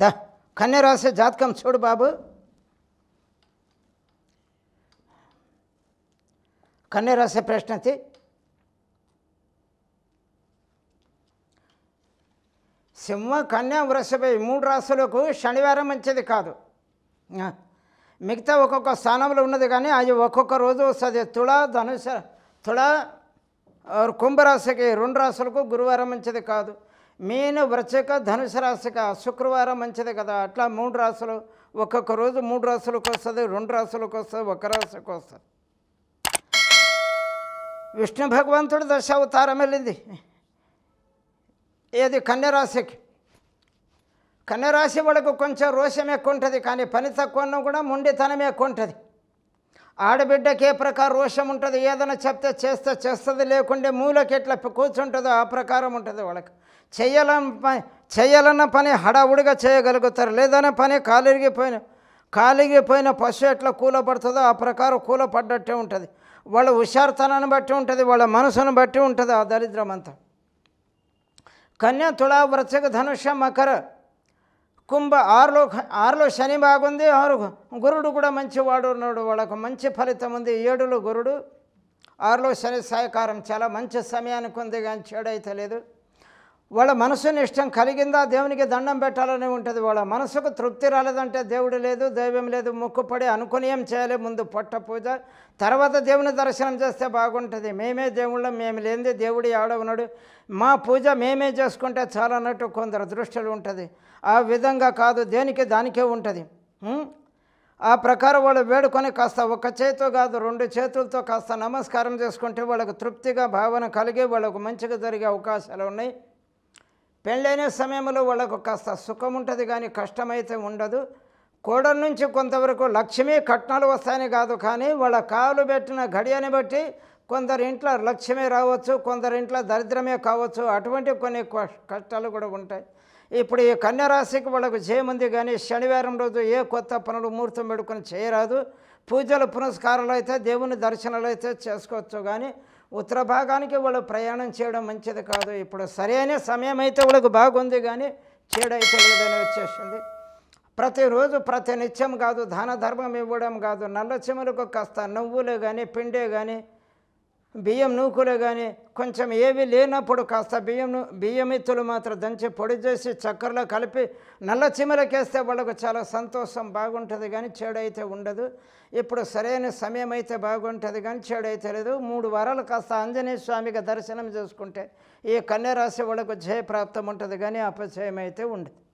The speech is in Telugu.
ద కన్యరాశి జాతకం చూడు బాబు కన్యరాశి ప్రశ్నతి సింహ కన్యా వృషభ ఈ మూడు రాశులకు శనివారం మంచిది కాదు మిగతా ఒక్కొక్క స్థానంలో ఉన్నది కానీ అది ఒక్కొక్క రోజు వస్తుంది తుళ ధనుష తుళ కుంభరాశికి రెండు రాశులకు గురువారం మంచిది కాదు మీన వృచక ధనుసు రాశిక శుక్రవారం మంచిది కదా అట్లా మూడు రాసులు ఒక్కొక్క రోజు మూడు రాసులకు వస్తుంది రెండు రాసులకు వస్తుంది ఒక రాసులకు వస్తుంది విష్ణు భగవంతుడు దశ అవతారం వెళ్ళింది ఏది కన్యరాశికి కన్యరాశి వాళ్ళకు కొంచెం రోషం ఎక్కువ ఉంటుంది కానీ పని తక్కువ కూడా మొండితనం ఎక్కువ ఉంటుంది ఆడబిడ్డకి ఏ ప్రకారం రోషం ఉంటుంది ఏదైనా చెప్తే చేస్తే చేస్తుంది లేకుంటే మూలకి ఎట్లా కూర్చుంటుందో ఆ ప్రకారం ఉంటుంది వాళ్ళకి చేయాలని పని చేయాలన్న పని హడావుడిగా చేయగలుగుతారు లేదన్న పని కాలిరిగిపోయిన కాలిరిగిపోయిన పశు ఎట్లా కూలపడుతుందో ఆ ప్రకారం కూలపడ్డట్టే ఉంటుంది వాళ్ళ హుషారుతనాన్ని బట్టి ఉంటుంది వాళ్ళ మనసును బట్టి ఉంటుంది ఆ దరిద్రం అంతా కన్యా తుళా వృత్తిక ధనుష మకర కుంభ ఆరులో ఆరులో శని బాగుంది ఆరు గురుడు కూడా వాడు ఉన్నాడు వాళ్ళకు మంచి ఫలితం ఉంది ఏడులో గురుడు ఆరులో శని సహకారం చాలా మంచి సమయానికి ఉంది కానీ చెడైతే లేదు వాళ్ళ మనసుని ఇష్టం కలిగిందా దేవునికి దండం పెట్టాలని ఉంటుంది వాళ్ళ మనసుకు తృప్తి రాలేదంటే దేవుడు లేదు దైవం లేదు మొక్కుపడి అనుకుని ఏం చేయాలి ముందు పొట్ట పూజ తర్వాత దేవుని దర్శనం చేస్తే బాగుంటుంది మేమే దేవుళ్ళం మేము లేనిది దేవుడు ఆడ ఉన్నాడు మా పూజ మేమే చేసుకుంటే చాలా అన్నట్టు కొందరు దృష్టిలు ఉంటుంది ఆ విధంగా కాదు దేనికి దానికే ఉంటుంది ఆ ప్రకారం వాళ్ళు వేడుకొని కాస్త ఒక చేతితో కాదు రెండు చేతులతో కాస్త నమస్కారం చేసుకుంటే వాళ్ళకు తృప్తిగా భావన కలిగి వాళ్ళకు మంచిగా జరిగే అవకాశాలు ఉన్నాయి పెళ్ళైన సమయంలో వాళ్ళకు కాస్త సుఖం ఉంటుంది కానీ కష్టమైతే ఉండదు కోడల నుంచి కొంతవరకు లక్ష్యమే కట్నాలు వస్తాయని కాదు కానీ వాళ్ళ కాలు పెట్టిన గడియని బట్టి కొందరి ఇంట్లో లక్ష్యమే రావచ్చు కొందరి ఇంట్లో దరిద్రమే కావచ్చు అటువంటి కొన్ని కష్టాలు కూడా ఉంటాయి ఇప్పుడు ఈ కన్యరాశికి వాళ్ళకు జయముంది కానీ శనివారం రోజు ఏ కొత్త పనులు ముహూర్తం పెడుకొని చేయరాదు పూజలు పునస్కారాలు అయితే దేవుని దర్శనాలు అయితే చేసుకోవచ్చు కానీ ఉత్తర భాగానికి వాళ్ళు ప్రయాణం చేయడం మంచిది కాదు ఇప్పుడు సరైన సమయం అయితే వాళ్ళకు బాగుంది కానీ చేయడైతే లేదని వచ్చేసింది ప్రతిరోజు ప్రతి నిత్యం కాదు దాన ధర్మం ఇవ్వడం కాదు నల్ల చెమలకు కాస్త నువ్వులు కానీ పిండే కానీ బియ్యం కానీ కొంచెం ఏవి లేనప్పుడు కాస్త బియ్యం బియ్యం మాత్రం దంచి పొడి చేసి చక్కెరలో కలిపి నల్ల చిమలకేస్తే వాళ్ళకు చాలా సంతోషం బాగుంటుంది కానీ చెడైతే ఉండదు ఇప్పుడు సరైన సమయం అయితే బాగుంటుంది కానీ చెడైతే లేదు మూడు వారాలు కాస్త ఆంజనేయ స్వామికి దర్శనం చేసుకుంటే ఈ కన్యరాశి వాళ్ళకు జయప్రాప్తం ఉంటుంది కానీ అపజయం అయితే ఉండదు